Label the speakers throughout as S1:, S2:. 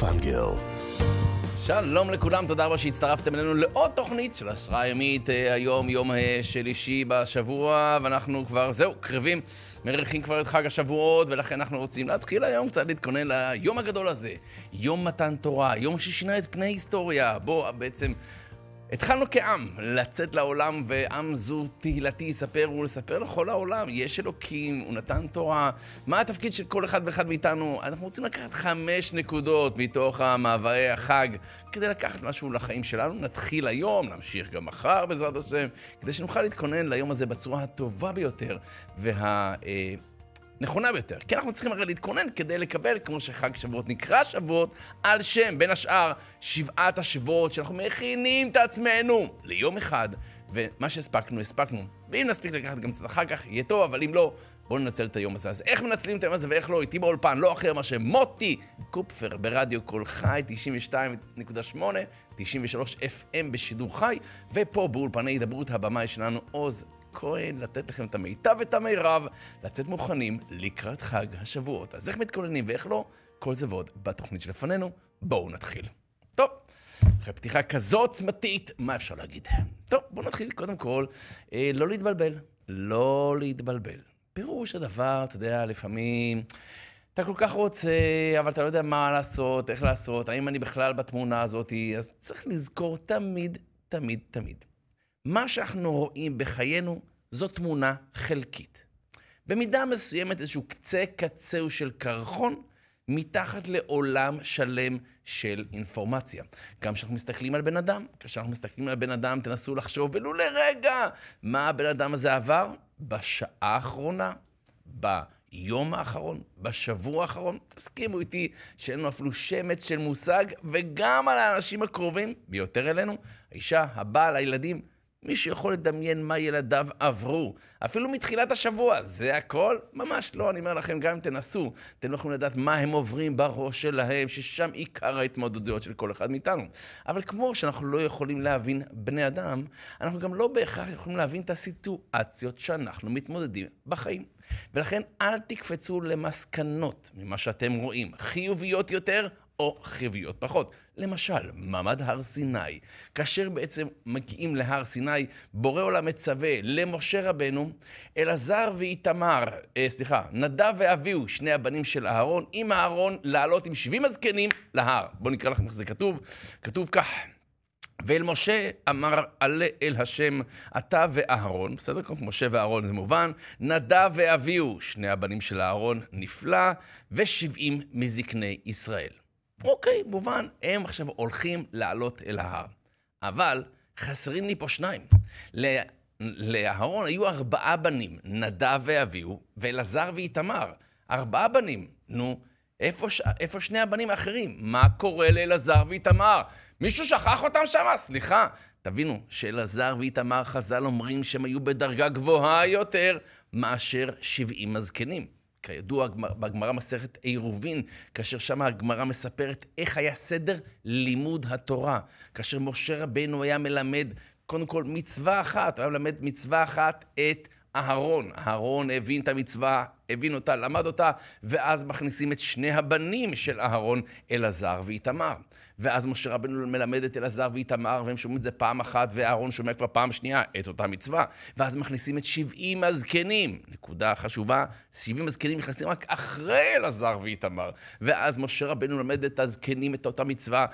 S1: פנגר. שלום לכולם, תודה רבה שהצטרפתם אלינו לעוד תוכנית של השראה ימית, אה, היום יום אה, שלישי בשבוע, ואנחנו כבר, זהו, קרבים, מריחים כבר את חג השבועות, ולכן אנחנו רוצים להתחיל היום קצת להתכונן ליום הגדול הזה. יום מתן תורה, יום ששינה את פני היסטוריה, בו בעצם התחלנו כעם לצאת לעולם, ועם זו תהילתי יספר ולספר לכל העולם, יש אלוקים, הוא נתן תורה. מה התפקיד של כל אחד ואחד מאיתנו? אנחנו רוצים לקחת חמש נקודות מתוך המעברי החג, כדי לקחת משהו לחיים שלנו. נתחיל היום, נמשיך גם מחר בעזרת השם, כדי שנוכל להתכונן ליום הזה בצורה הטובה ביותר. וה... אה, נכונה ביותר. כי אנחנו צריכים הרי להתכונן כדי לקבל, כמו שחג שבועות נקרא שבועות, על שם, בין השאר, שבעת השבועות שאנחנו מכינים את עצמנו ליום אחד, ומה שהספקנו, הספקנו. ואם נספיק לקחת גם קצת אחר כך, יהיה טוב, אבל אם לא, בואו ננצל את היום הזה. אז איך מנצלים את היום הזה ואיך לא? איתי באולפן, לא אחר מאשר מוטי קופפר ברדיו קול חי, 92.8, 93 FM בשידור חי, ופה באולפני הידברות הבמאי שלנו, עוז כהן, לתת לכם את המיטב ואת המירב, לצאת מוכנים לקראת חג השבועות. אז איך מתכוננים ואיך לא? כל זה ועוד בתוכנית שלפנינו. בואו נתחיל. טוב, אחרי פתיחה כזו עוצמתית, מה אפשר להגיד? טוב, בואו נתחיל קודם כל, אה, לא להתבלבל. לא להתבלבל. פירוש הדבר, אתה יודע, לפעמים... אתה כל כך רוצה, אבל אתה לא יודע מה לעשות, איך לעשות, האם אני בכלל בתמונה הזאת, אז צריך לזכור תמיד, תמיד, תמיד. מה שאנחנו רואים בחיינו זו תמונה חלקית. במידה מסוימת איזשהו קצה קצהו של קרחון מתחת לעולם שלם של אינפורמציה. גם כשאנחנו מסתכלים על בן אדם, כשאנחנו מסתכלים על בן אדם, תנסו לחשוב ולו לרגע מה הבן אדם הזה עבר בשעה האחרונה, ביום האחרון, בשבוע האחרון. תסכימו איתי שאין לנו אפילו שמץ של מושג, וגם על האנשים הקרובים ביותר אלינו, האישה, הבעל, הילדים, מישהו יכול לדמיין מה ילדיו עברו, אפילו מתחילת השבוע, זה הכל? ממש לא, אני אומר לכם, גם אם תנסו, אתם לא יכולים לדעת מה הם עוברים בראש שלהם, ששם עיקר ההתמודדויות של כל אחד מאיתנו. אבל כמו שאנחנו לא יכולים להבין בני אדם, אנחנו גם לא בהכרח יכולים להבין את הסיטואציות שאנחנו מתמודדים בחיים. ולכן אל תקפצו למסקנות ממה שאתם רואים, חיוביות יותר או חיוביות פחות. למשל, מעמד הר סיני. כאשר בעצם מגיעים להר סיני, בורא עולם מצווה למשה רבנו, אלעזר ואיתמר, אה, סליחה, נדב ואביהו, שני הבנים של אהרון, עם אהרון לעלות עם 70 הזקנים להר. בואו נקרא לכם איך זה כתוב. כתוב כך. ואל משה אמר עלה אל השם, אתה ואהרון, בסדר? כמו משה ואהרון זה מובן, נדב ואביהו, שני הבנים של אהרון, נפלא, ושבעים מזקני ישראל. אוקיי, מובן, הם עכשיו הולכים לעלות אל ההר. אבל חסרים לי פה שניים. לאהרון היו ארבעה בנים, נדב ואביהו, ואלעזר ואיתמר. ארבעה בנים. נו, איפה, ש... איפה שני הבנים האחרים? מה קורה לאלעזר ואיתמר? מישהו שכח אותם שם? סליחה. תבינו, שאלעזר ואיתמר חז"ל אומרים שהם היו בדרגה גבוהה יותר מאשר 70 הזקנים. כידוע בגמרא מסכת עירובין, כאשר שם הגמרא מספרת איך היה סדר לימוד התורה. כאשר משה רבנו היה מלמד, קודם כל מצווה אחת, הוא היה מלמד מצווה אחת את אהרון. אהרון הבין את המצווה, הבין אותה, למד אותה, ואז מכניסים את שני הבנים של אהרון, אלעזר ואיתמר. ואז משה רבנו מלמד את אלעזר ואיתמר, והם שומעים את זה פעם אחת, ואהרון שומע כבר פעם שנייה את אותה מצווה. ואז מכניסים את 70 הזקנים. נקודה חשובה, 70 הזקנים נכנסים רק אחרי אלעזר ואיתמר. ואז משה רבנו מלמד את הזקנים את אותה מצווה.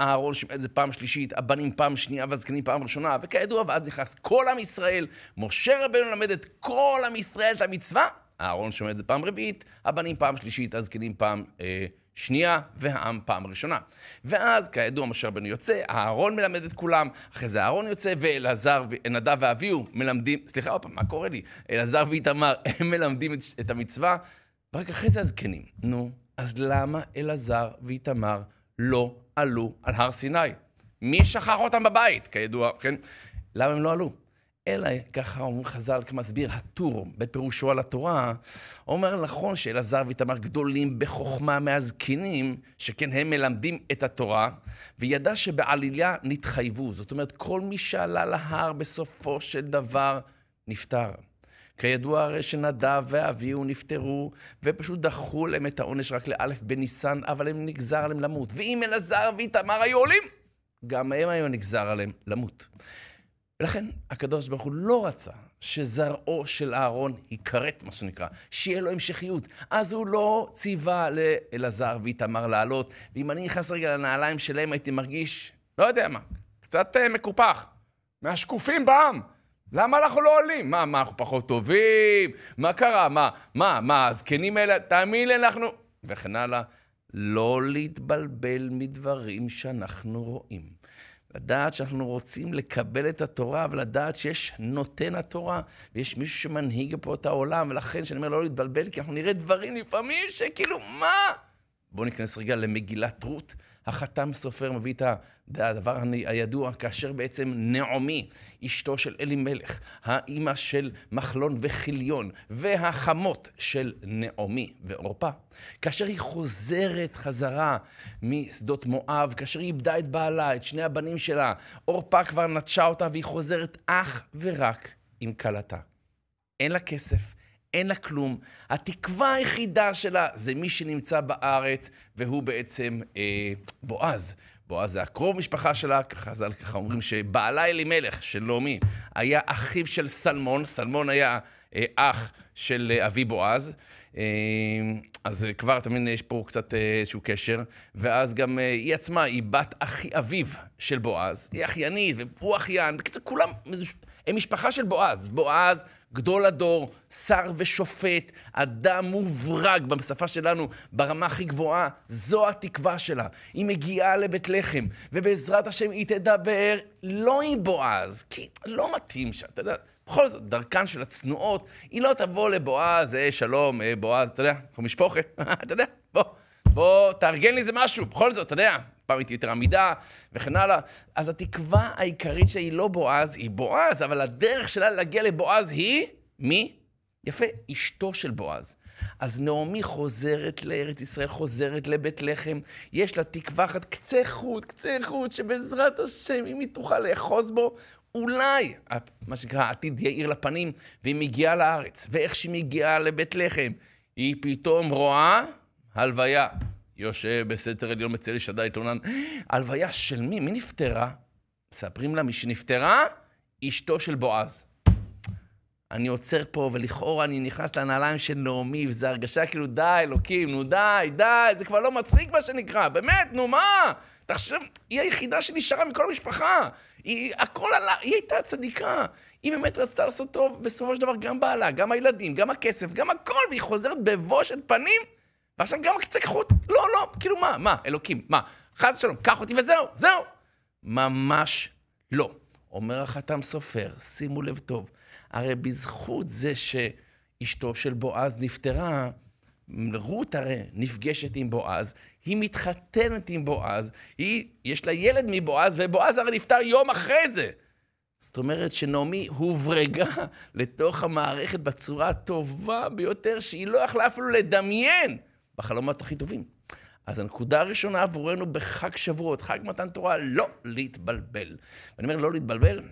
S1: אהרון שומע את זה פעם שלישית, הבנים פעם שנייה והזקנים פעם ראשונה, וכידוע, ואז נכנס כל עם ישראל. משה רבנו מלמד את כל עם ישראל את המצווה. אהרון שומע את זה פעם רביעית, הבנים פעם שלישית, הזקנים פעם אה, שנייה, והעם פעם ראשונה. ואז, כידוע, משה רבנו יוצא, אהרון מלמד את כולם, אחרי זה אהרון יוצא, ואלעזר, נדב ואביהו מלמדים, סליחה, עוד פעם, מה קורה לי? אלעזר ואיתמר, הם מלמדים את, את המצווה, ורק אחרי זה הזקנים. נו, אז למה אלעזר ואיתמר לא עלו על הר סיני? מי שכח אותם בבית, כידוע, כן? למה הם לא עלו? אלא ככה אומרים חז"ל, כמסביר הטור, בפירושו על התורה, אומר נכון שאלעזר ואיתמר גדולים בחוכמה מהזקנים, שכן הם מלמדים את התורה, וידע שבעלילה נתחייבו. זאת אומרת, כל מי שעלה להר בסופו של דבר נפטר. כידוע הרי שנדב ואביהו נפטרו, ופשוט דחו להם את העונש רק לאלף בניסן, אבל הם נגזר עליהם למות. ואם אלעזר ואיתמר היו עולים, גם הם היו נגזר עליהם למות. ולכן הקדוש ברוך הוא לא רצה שזרעו של אהרון ייכרת, מה שנקרא, שיהיה לו המשכיות. אז הוא לא ציווה לאלעזר ואיתמר לעלות, ואם אני נכנס רגע לנעליים שלהם הייתי מרגיש, לא יודע מה, קצת אה, מקופח, מהשקופים בעם. למה אנחנו לא עולים? מה, מה, אנחנו פחות טובים? מה קרה? מה, מה, מה, הזקנים האלה, תאמין לי, אנחנו... וכן הלאה. לא להתבלבל מדברים שאנחנו רואים. לדעת שאנחנו רוצים לקבל את התורה, ולדעת שיש נותן התורה, ויש מישהו שמנהיג פה את העולם, ולכן, שאני אומר לא להתבלבל, כי אנחנו נראה דברים לפעמים שכאילו, מה? בואו ניכנס רגע למגילת רות. החתם סופר מביא את הדבר הידוע, כאשר בעצם נעמי, אשתו של אלימלך, האימא של מחלון וחיליון, והחמות של נעמי ועורפה, כאשר היא חוזרת חזרה משדות מואב, כאשר היא איבדה את בעלה, את שני הבנים שלה, עורפה כבר נטשה אותה והיא חוזרת אך ורק עם כלתה. אין לה כסף, אין לה כלום. התקווה היחידה שלה זה מי שנמצא בארץ, והוא בעצם אה, בועז. בועז זה הקרוב משפחה שלה, ככה חז"ל ככה אומרים שבעלה אלימלך, של נעמי, היה אחיו של סלמון, סלמון היה אה, אח של אה, אבי בועז. אה, אז כבר, תמיד יש פה קצת אה, איזשהו קשר. ואז גם אה, היא עצמה, היא בת אחי אביו של בועז. היא אחיינית, והוא אחיין. בקיצור, כולם הם משפחה של בועז. בועז, גדול הדור, שר ושופט, אדם מוברג, בשפה שלנו, ברמה הכי גבוהה. זו התקווה שלה. היא מגיעה לבית לחם, ובעזרת השם היא תדבר לא עם בועז, כי לא מתאים שם, אתה יודע... בכל זאת, דרכן של הצנועות, היא לא תבוא לבועז, אה, שלום, אה, בועז, אתה יודע, אנחנו משפוחה, אתה יודע, בוא, בוא, תארגן לי איזה משהו, בכל זאת, אתה יודע, פעם הייתי יותר עמידה, וכן הלאה. אז התקווה העיקרית שהיא לא בועז, היא בועז, אבל הדרך שלה להגיע לבועז היא מי? יפה, אשתו של בועז. אז נעמי חוזרת לארץ ישראל, חוזרת לבית לחם, יש לה תקווה אחת, קצה חוט, קצה חוט, שבעזרת השם, אם היא תוכל לאחוז בו, אולי, מה שנקרא, העתיד יאיר לפנים, והיא מגיעה לארץ. ואיך שהיא מגיעה לבית לחם, היא פתאום רואה הלוויה. יושב בסתר עליון מצל איש עדה עיתונן. הלוויה של מי? מי נפטרה? מספרים לה, מי שנפטרה, אשתו של בועז. אני עוצר פה, ולכאורה אני נכנס לנעליים של נעמי, וזו הרגשה כאילו, די, אלוקים, נו די, די, זה כבר לא מצחיק מה שנקרא, באמת, נו מה? תחשב, היא היחידה שנשארה מכל המשפחה. היא, הכל עלה, היא הייתה צדיקה. היא באמת רצתה לעשות טוב, בסופו של דבר גם בעלה, גם הילדים, גם הכסף, גם הכל, והיא חוזרת בבושת פנים ועכשיו גם קצת קחו אותי, לא, לא, כאילו מה, מה, אלוקים, מה, חס ושלום, קח אותי וזהו, זהו. ממש לא. אומר החתם סופר, שימו לב טוב, הרי בזכות זה שאשתו של בועז נפטרה, רות הרי נפגשת עם בועז, היא מתחתנת עם בועז, היא, יש לה ילד מבועז, ובועז הרי נפטר יום אחרי זה. זאת אומרת שנעמי הוברגה לתוך המערכת בצורה הטובה ביותר, שהיא לא יכלה אפילו לדמיין. בחלומות הכי טובים. אז הנקודה הראשונה עבורנו בחג שבועות, חג מתן תורה, לא להתבלבל. ואני אומר לא להתבלבל,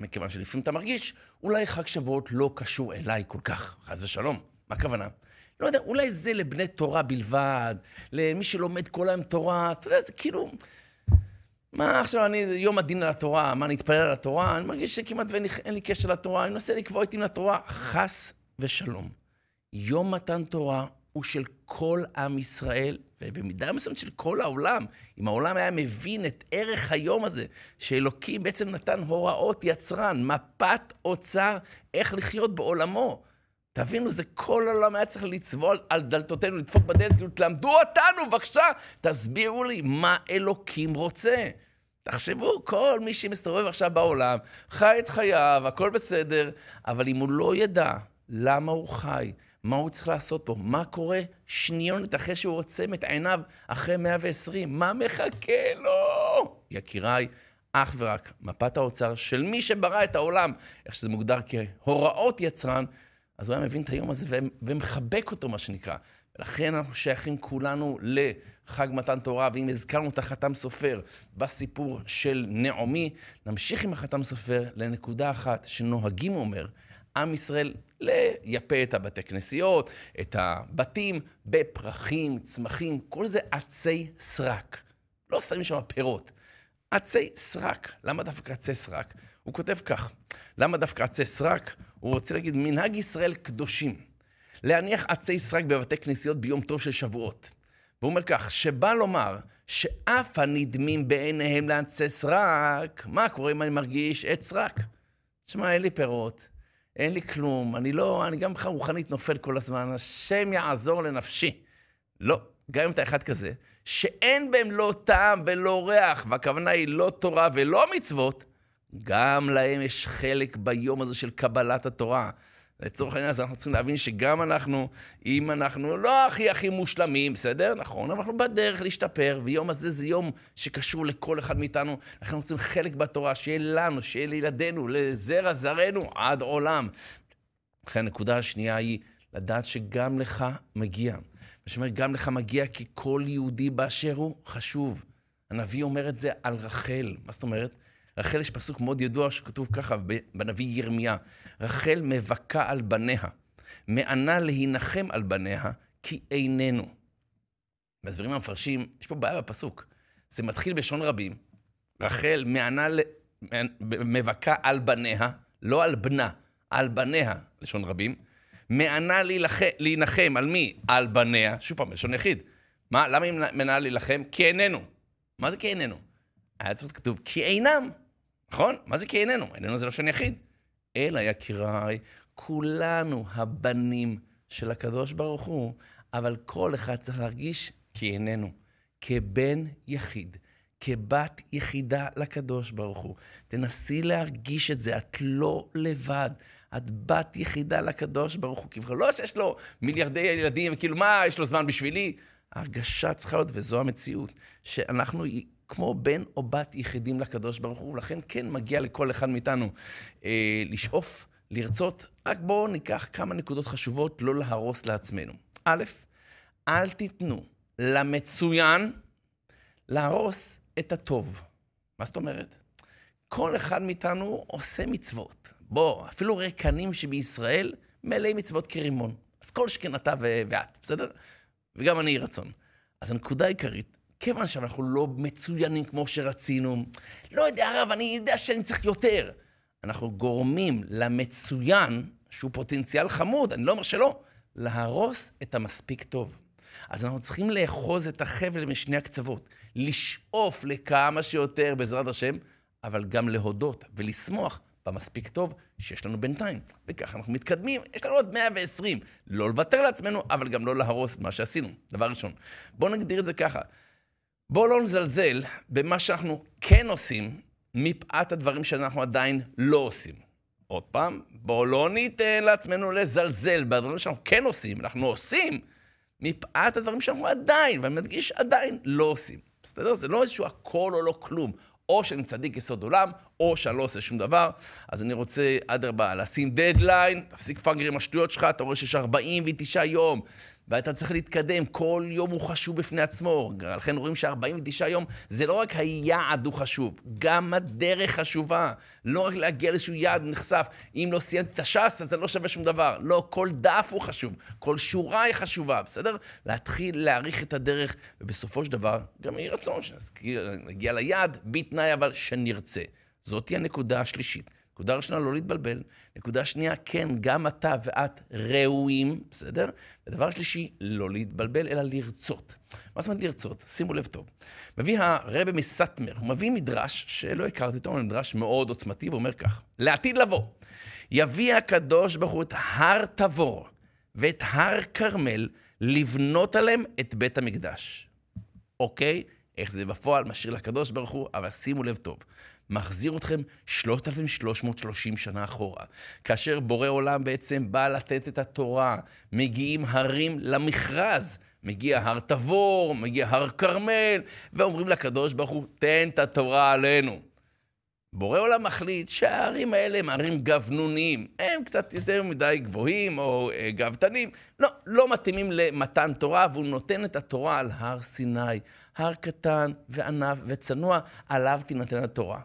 S1: מכיוון שלפעמים אתה מרגיש, אולי חג שבועות לא קשור אליי כל כך, חס ושלום. מה הכוונה? לא יודע, אולי זה לבני תורה בלבד, למי שלומד כל היום תורה, אתה יודע, זה כאילו... מה עכשיו אני, יום הדין על התורה, מה, אני אתפלל על התורה? אני מרגיש שכמעט ואין לי, אין לי קשר לתורה, אני מנסה לקבוע איתי לתורה, חס ושלום. יום מתן תורה הוא של כל עם ישראל, ובמידה מסוימת של כל העולם. אם העולם היה מבין את ערך היום הזה, שאלוקים בעצם נתן הוראות יצרן, מפת אוצר, איך לחיות בעולמו. תבינו, זה כל העולם היה צריך לצבוע על דלתותינו, לדפוק בדלת, כאילו, תלמדו אותנו, בבקשה, תסבירו לי מה אלוקים רוצה. תחשבו, כל מי שמסתובב עכשיו בעולם, חי את חייו, הכל בסדר, אבל אם הוא לא ידע למה הוא חי, מה הוא צריך לעשות פה? מה קורה שניונת אחרי שהוא עוצם את עיניו אחרי 120? מה מחכה לו? יקיריי, אך ורק מפת האוצר של מי שברא את העולם, איך שזה מוגדר כהוראות יצרן, אז הוא היה מבין את היום הזה ומחבק אותו, מה שנקרא. ולכן אנחנו שייכים כולנו לחג מתן תורה, ואם הזכרנו את החתם סופר בסיפור של נעמי, נמשיך עם החתם סופר לנקודה אחת שנוהגים אומר, עם ישראל לייפה את הבתי כנסיות, את הבתים, בפרחים, צמחים, כל זה עצי סרק. לא שמים שם פירות. עצי סרק. למה דווקא עצי סרק? הוא כותב כך, למה דווקא עצי סרק? הוא רוצה להגיד, מנהג ישראל קדושים. להניח עצי סרק בבתי כנסיות ביום טוב של שבועות. והוא אומר כך, שבא לומר שאף הנדמים בעיניהם לעצי סרק, מה קורה אם אני מרגיש עץ סרק? תשמע, אין לי פירות, אין לי כלום, אני לא, אני גם ככה רוחנית נופל כל הזמן, השם יעזור לנפשי. לא, גם אם אתה אחד כזה, שאין בהם לא טעם ולא ריח, והכוונה היא לא תורה ולא מצוות, גם להם יש חלק ביום הזה של קבלת התורה. לצורך העניין, אז אנחנו צריכים להבין שגם אנחנו, אם אנחנו לא הכי הכי מושלמים, בסדר? נכון, אבל אנחנו בדרך להשתפר, ויום הזה זה יום שקשור לכל אחד מאיתנו. אנחנו רוצים חלק בתורה, שיהיה לנו, שיהיה לילדינו, לזרע זרענו, עד עולם. לכן הנקודה השנייה היא לדעת שגם לך מגיע. מה שאומר, גם לך מגיע, כי כל יהודי באשר הוא חשוב. הנביא אומר את זה על רחל. מה זאת אומרת? רחל יש פסוק מאוד ידוע שכתוב ככה בנביא ירמיה, רחל מבכה על בניה, מענה להינחם על בניה, כי איננו. מסבירים המפרשים, יש פה בעיה בפסוק. זה מתחיל בשון רבים, רחל מענה, מבכה על בניה, לא על בנה, על בניה, לשון רבים, מענה להילחם, על מי? על בניה, שוב פעם, לשון יחיד. מה, למה היא מנעה להילחם? כי איננו. מה זה כי איננו? היה צריך להיות כתוב, כי אינם. נכון? מה זה כי איננו? איננו זה לא שאני יחיד. אלא, יקיריי, כולנו הבנים של הקדוש ברוך הוא, אבל כל אחד צריך להרגיש כי איננו. כבן יחיד, כבת יחידה לקדוש ברוך הוא. תנסי להרגיש את זה, את לא לבד. את בת יחידה לקדוש ברוך הוא. כביכול, לא שיש לו מיליארדי ילדים, כאילו, מה, יש לו זמן בשבילי? ההרגשה צריכה להיות, וזו המציאות, שאנחנו כמו בן או בת יחידים לקדוש ברוך הוא, ולכן כן מגיע לכל אחד מאיתנו אה, לשאוף, לרצות, רק בואו ניקח כמה נקודות חשובות לא להרוס לעצמנו. א', אל תיתנו למצוין להרוס את הטוב. מה זאת אומרת? כל אחד מאיתנו עושה מצוות. בוא, אפילו ריקנים שבישראל מלאי מצוות כרימון. אז כל שכן אתה ואת, בסדר? וגם אני רצון. אז הנקודה העיקרית כיוון שאנחנו לא מצוינים כמו שרצינו, לא יודע, הרב, אני יודע שאני צריך יותר. אנחנו גורמים למצוין, שהוא פוטנציאל חמוד, אני לא אומר שלא, להרוס את המספיק טוב. אז אנחנו צריכים לאחוז את החבל משני הקצוות, לשאוף לכמה שיותר, בעזרת השם, אבל גם להודות ולשמוח במספיק טוב שיש לנו בינתיים. וככה אנחנו מתקדמים, יש לנו עוד 120. לא לוותר לעצמנו, אבל גם לא להרוס את מה שעשינו. דבר ראשון. בואו נגדיר את זה ככה. בואו לא נזלזל במה שאנחנו כן עושים מפאת הדברים שאנחנו עדיין לא עושים. עוד פעם, בואו לא ניתן לעצמנו לזלזל בדברים שאנחנו כן עושים, אנחנו עושים מפאת הדברים שאנחנו עדיין, ואני מדגיש עדיין, לא עושים. בסדר? זה לא איזשהו הכל או לא כלום. או שאני צדיק יסוד עולם, או שאני לא עושה שום דבר. אז אני רוצה, אדרבה, לשים דדליין, תפסיק פאנגר עם השטויות שלך, אתה רואה שיש 49 יום. ואתה צריך להתקדם, כל יום הוא חשוב בפני עצמו. לכן רואים ש-49 יום זה לא רק היעד הוא חשוב, גם הדרך חשובה. לא רק להגיע לאיזשהו יעד נחשף, אם לא סיימתי את הש"ס, אז זה לא שווה שום דבר. לא, כל דף הוא חשוב, כל שורה היא חשובה, בסדר? להתחיל להעריך את הדרך, ובסופו של דבר, גם יהי רצון שנגיע ליעד, בתנאי אבל שנרצה. זאתי הנקודה השלישית. נקודה ראשונה, לא להתבלבל. נקודה שנייה, כן, גם אתה ואת ראויים, בסדר? ודבר שלישי, לא להתבלבל, אלא לרצות. מה זאת אומרת לרצות? שימו לב טוב. מביא הרבה מסאטמר, הוא מביא מדרש שלא הכרתי אותו, אבל מדרש מאוד עוצמתי, ואומר כך: לעתיד לבוא, יביא הקדוש ברוך הוא את הר תבור ואת הר כרמל לבנות עליהם את בית המקדש. אוקיי? איך זה בפועל, משאיר לקדוש ברוך הוא, אבל שימו לב טוב. מחזיר אתכם 3,330 שנה אחורה. כאשר בורא עולם בעצם בא לתת את התורה, מגיעים הרים למכרז. מגיע הר תבור, מגיע הר כרמל, ואומרים לקדוש ברוך הוא, תן את התורה עלינו. בורא עולם מחליט שהערים האלה הם ערים גבנוניים. הם קצת יותר מדי גבוהים או אה, גאוותנים. לא, לא מתאימים למתן תורה, והוא נותן את התורה על הר סיני. הר קטן וענב וצנוע, עליו תינתן התורה.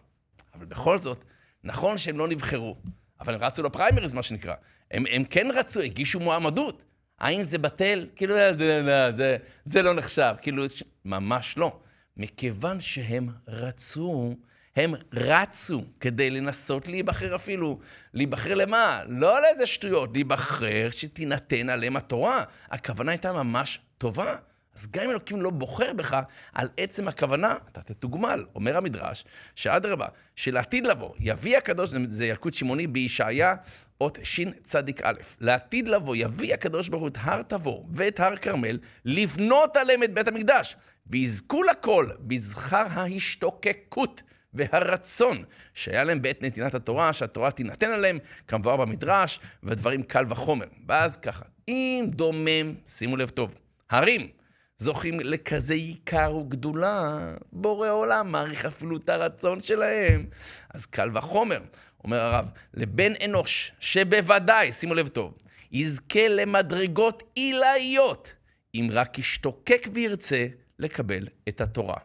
S1: אבל בכל זאת, נכון שהם לא נבחרו, אבל הם רצו לפריימריז, מה שנקרא. הם, הם כן רצו, הגישו מועמדות. האם זה בטל? כאילו, לא, לא, לא, זה, זה לא נחשב. כאילו, ממש לא. מכיוון שהם רצו, הם רצו כדי לנסות להיבחר אפילו. להיבחר למה? לא לאיזה שטויות, להיבחר שתינתן עליהם התורה. הכוונה הייתה ממש טובה. אז גם אם אלוקים לא בוחר בך, על עצם הכוונה, אתה תתוגמל. אומר המדרש, שאדרבה, שלעתיד לבוא, יביא הקדוש, זה ילקוט שמעוני בישעיה, אות שצ"א. לעתיד לבוא, יביא הקדוש ברוך הוא את הר תבור ואת הר כרמל, לבנות עליהם את בית המקדש. ויזכו לכל בזכר ההשתוקקות. והרצון שהיה להם בעת נתינת התורה, שהתורה תינתן עליהם, כמבואר במדרש, והדברים קל וחומר. ואז ככה, אם דומם, שימו לב טוב, הרים זוכים לכזה עיקר וגדולה, בורא עולם מעריך אפילו את הרצון שלהם. אז קל וחומר, אומר הרב, לבן אנוש, שבוודאי, שימו לב טוב, יזכה למדרגות עילאיות, אם רק ישתוקק וירצה לקבל את התורה.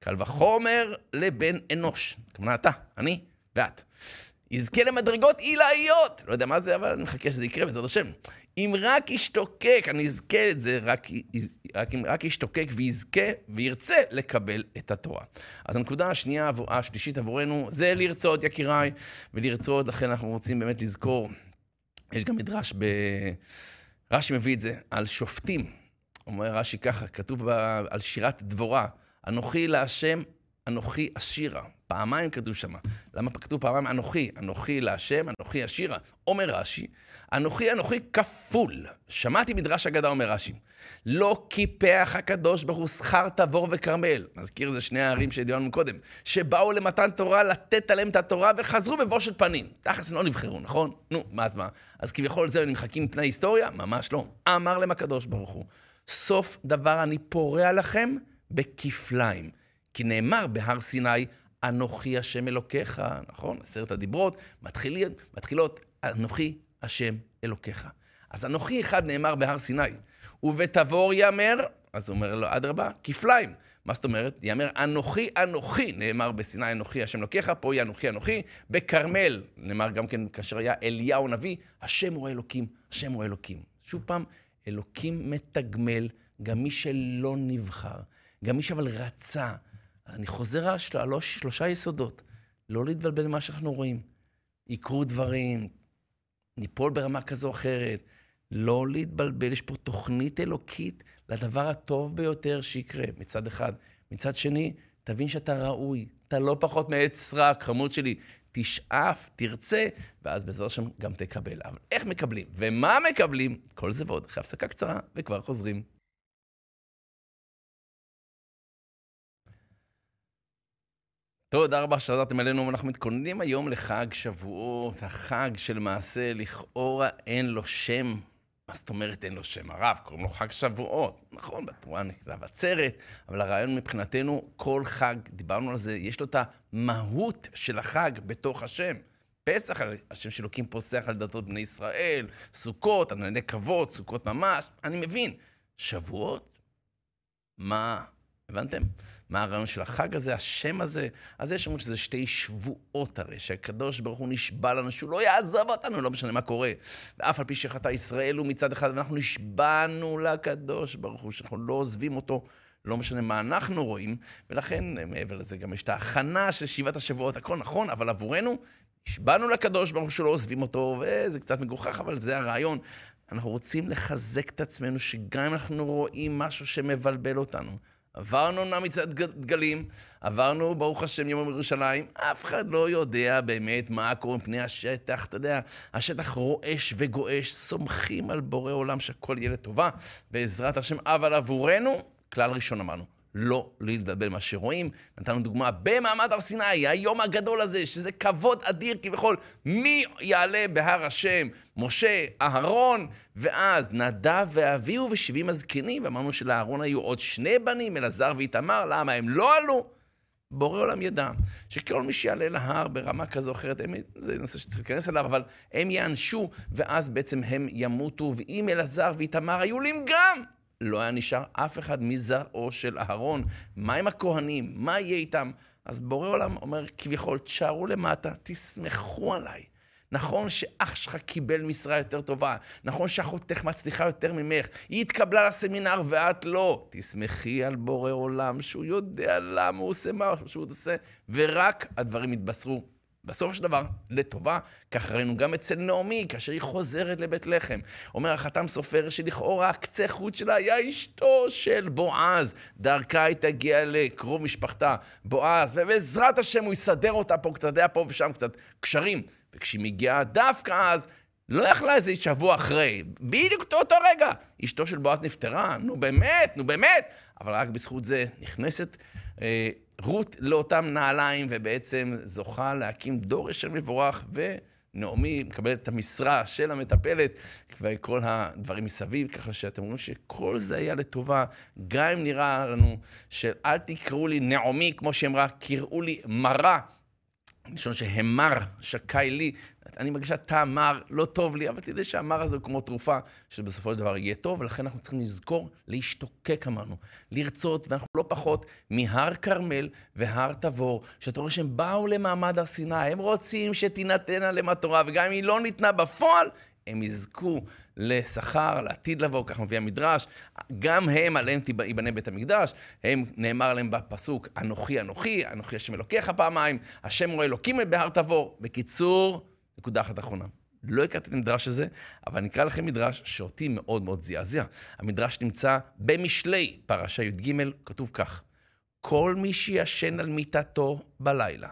S1: קל וחומר לבן אנוש, כמובן אתה, אני ואת. יזכה למדרגות עילאיות. לא יודע מה זה, אבל אני מחכה שזה יקרה, בעזרת השם. אם רק ישתוקק, אני אזכה את זה, רק, רק אם רק ישתוקק ויזכה וירצה לקבל את התורה. אז הנקודה השנייה, השלישית עבורנו, זה לרצות, יקיריי, ולרצות, לכן אנחנו רוצים באמת לזכור, יש גם מדרש ב... רש"י מביא את זה, על שופטים. אומר רש"י ככה, כתוב ב... על שירת דבורה, אנוכי להשם, אנוכי אשירה. פעמיים כתוב שמה. למה כתוב פעמיים אנוכי? אנוכי להשם, אנוכי השירה. אומר רש"י, אנוכי אנוכי כפול. שמעתי מדרש אגדה אומר רש"י, לא קיפח הקדוש ברוך הוא שכר תבור וכרמל. נזכיר את זה שני הערים שדיברנו קודם, שבאו למתן תורה לתת עליהם את התורה וחזרו בבושת פנים. תכלס לא נבחרו, נכון? נו, מה אז מה? אז כביכול זהו, נמחקים מפני היסטוריה? ממש לא. אמר להם הקדוש ברוך הוא, סוף דבר אני פורע לכם בכפליים. כי נאמר בהר סיני, אנוכי השם אלוקיך, נכון? עשרת הדיברות, מתחיל, מתחילות, אנוכי השם אלוקיך. אז אנוכי אחד נאמר בהר סיני, ובתבור יאמר, אז הוא אומר לו, אדרבה, כפליים. מה זאת אומרת? יאמר, אנוכי אנוכי, נאמר בסיני אנוכי השם אלוקיך, פה יהיה אנוכי אנוכי, בכרמל, נאמר גם כן כאשר היה אליהו הנביא, השם הוא האלוקים, השם הוא האלוקים. שוב פעם, אלוקים מתגמל גם מי שלא נבחר, גם מי שאבל רצה, אני חוזר על שלוש, שלושה יסודות. לא להתבלבל ממה שאנחנו רואים. יקרו דברים, ניפול ברמה כזו או אחרת. לא להתבלבל, יש פה תוכנית אלוקית לדבר הטוב ביותר שיקרה, מצד אחד. מצד שני, תבין שאתה ראוי, אתה לא פחות מעץ סרק, חמוד שלי. תשאף, תרצה, ואז בעזרת השם גם תקבל. אבל איך מקבלים ומה מקבלים, כל זה ועוד אחרי הפסקה קצרה, וכבר חוזרים. תודה רבה שעזרתם עלינו, אנחנו מתכוננים היום לחג שבועות, החג של מעשה לכאורה אין לו שם. מה זאת אומרת אין לו שם הרב? קוראים לו חג שבועות. נכון, בתורה נכתב עצרת, אבל הרעיון מבחינתנו, כל חג, דיברנו על זה, יש לו את המהות של החג בתוך השם. פסח, השם שאלוקים פוסח על דתות בני ישראל, סוכות, ענני כבוד, סוכות ממש, אני מבין. שבועות? מה הבנתם? מה הרעיון של החג הזה, השם הזה? אז יש אומרים שזה שתי שבועות הרי, שהקדוש ברוך הוא נשבע לנו שהוא לא יעזוב אותנו, לא משנה מה קורה. ואף על פי שחטא ישראל הוא מצד אחד, ואנחנו נשבענו לקדוש ברוך הוא, שאנחנו לא עוזבים אותו. לא משנה מה אנחנו רואים, ולכן מעבר לזה גם יש את ההכנה של שבעת השבועות, הכל נכון, אבל עבורנו, נשבענו לקדוש ברוך הוא שלא עוזבים אותו, וזה קצת מגוחך, אבל זה הרעיון. אנחנו רוצים לחזק את עצמנו, שגם אם אנחנו רואים משהו שמבלבל אותנו, עברנו אומנם מצעד דגלים, עברנו, ברוך השם, יום ירושלים, אף אחד לא יודע באמת מה קורה מפני השטח, אתה יודע, השטח רועש וגועש, סומכים על בורא עולם שהכל יהיה לטובה, בעזרת השם, אבל עבורנו, כלל ראשון אמרנו, לא להתבלבל מה שרואים. נתנו דוגמה במעמד הר סיני, היום הגדול הזה, שזה כבוד אדיר כביכול. מי יעלה בהר השם? משה, אהרון, ואז נדב ואביהו ושבעים הזקנים, ואמרנו שלאהרון היו עוד שני בנים, אלעזר ואיתמר, למה הם לא עלו? בורא עולם ידע שכל מי שיעלה להר ברמה כזו או אחרת, הם, זה נושא שצריך להיכנס אליו, אבל הם יענשו, ואז בעצם הם ימותו, ואם אלעזר ואיתמר היו להם גם לא היה נשאר אף אחד מזרעו של אהרון. מה עם הכהנים? מה יהיה איתם? אז בורא עולם אומר, כביכול, תשארו למטה, תסמכו עליי. נכון שאח שלך קיבל משרה יותר טובה, נכון שאחותך מצליחה יותר ממך, היא התקבלה לסמינר ואת לא. תסמכי על בורא עולם שהוא יודע למה הוא עושה מה שהוא עושה, ורק הדברים יתבשרו בסופו של דבר, לטובה, כך ראינו גם אצל נעמי, כאשר היא חוזרת לבית לחם. אומר החתם סופר שלכאורה הקצה חוט שלה היה אשתו של בועז. דרכה היא תגיע לקרוב משפחתה, בועז, ובעזרת השם הוא יסדר אותה פה, קצת יודע, פה ושם קצת קשרים. וכשהיא מגיעה דווקא אז, לא יכלה איזה שבוע אחרי, בדיוק אותו רגע. אשתו של בועז נפטרה, נו באמת, נו באמת. אבל רק בזכות זה נכנסת אה, רות לאותם נעליים, ובעצם זוכה להקים דור ישר מבורך, ונעמי מקבלת את המשרה של המטפלת, וכל הדברים מסביב, ככה שאתם רואים שכל זה היה לטובה, גם אם נראה לנו של אל תקראו לי נעמי, כמו שהיא אמרה, קראו לי מרה. לשון שהמר, שקי לי, אני מרגישה טעם מר, לא טוב לי, אבל תדעי שהמר הזה הוא כמו תרופה, שבסופו של דבר יהיה טוב, ולכן אנחנו צריכים לזכור להשתוקק, אמרנו, לרצות, ואנחנו לא פחות מהר כרמל והר תבור, שאתה רואה שהם באו למעמד הר סיני, הם רוצים שתינתן עליהם התורה, וגם אם היא לא ניתנה בפועל, הם יזכו לשכר, לעתיד לבוא, כך מביא המדרש. גם הם, עליהם ייבנה בית המקדש. הם, נאמר עליהם בפסוק, אנוכי אנוכי, אנוכי השם אלוקיך פעמיים, השם הוא אלוקים בהר תבור. בקיצור, נקודה אחת אחרונה. לא הכרתי את המדרש הזה, אבל אני אקרא לכם מדרש שאותי מאוד מאוד זעזע. המדרש נמצא במשלי, פרשה י"ג, כתוב כך: כל מי שישן על מיטתו בלילה,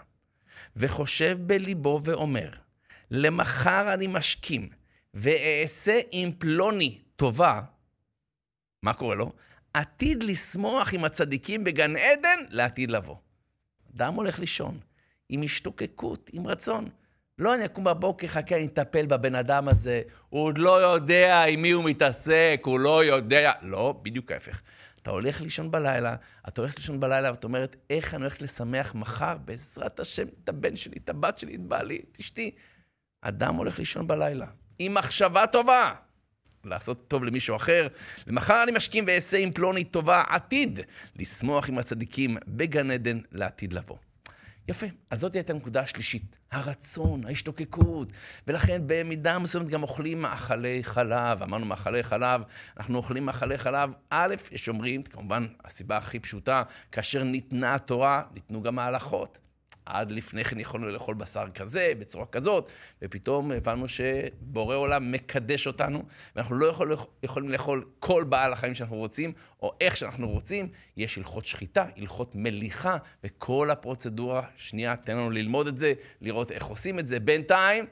S1: וחושב בליבו ואומר, למחר אני משכים, ואעשה עם פלוני טובה, מה קורה לו? עתיד לשמוח עם הצדיקים בגן עדן לעתיד לבוא. אדם הולך לישון, עם השתוקקות, עם רצון. לא אני אקום בבוקר, חכה, אני אטפל בבן אדם הזה, הוא עוד לא יודע עם מי הוא מתעסק, הוא לא יודע. לא, בדיוק ההפך. אתה הולך לישון בלילה, אתה הולך לישון בלילה ואת אומרת, איך אני הולך לשמח מחר, בעזרת השם, את הבן שלי, את הבת שלי, את בעלי, את אשתי. אדם הולך לישון בלילה, עם מחשבה טובה. לעשות טוב למישהו אחר. למחר אני משכים ואעשה עם פלוני טובה עתיד, לשמוח עם הצדיקים בגן עדן לעתיד לבוא. יפה, אז זאת הייתה הנקודה השלישית, הרצון, ההשתוקקות. ולכן במידה מסוימת גם אוכלים מאכלי חלב. אמרנו מאכלי חלב, אנחנו אוכלים מאכלי חלב. א', יש אומרים, כמובן, הסיבה הכי פשוטה, כאשר ניתנה התורה, ניתנו גם ההלכות. עד לפני כן יכולנו לאכול בשר כזה, בצורה כזאת, ופתאום הבנו שבורא עולם מקדש אותנו, ואנחנו לא יכול, יכולים לאכול כל בעל החיים שאנחנו רוצים, או איך שאנחנו רוצים. יש הלכות שחיטה, הלכות מליחה, וכל הפרוצדורה, שנייה, תן לנו ללמוד את זה, לראות איך עושים את זה. בינתיים,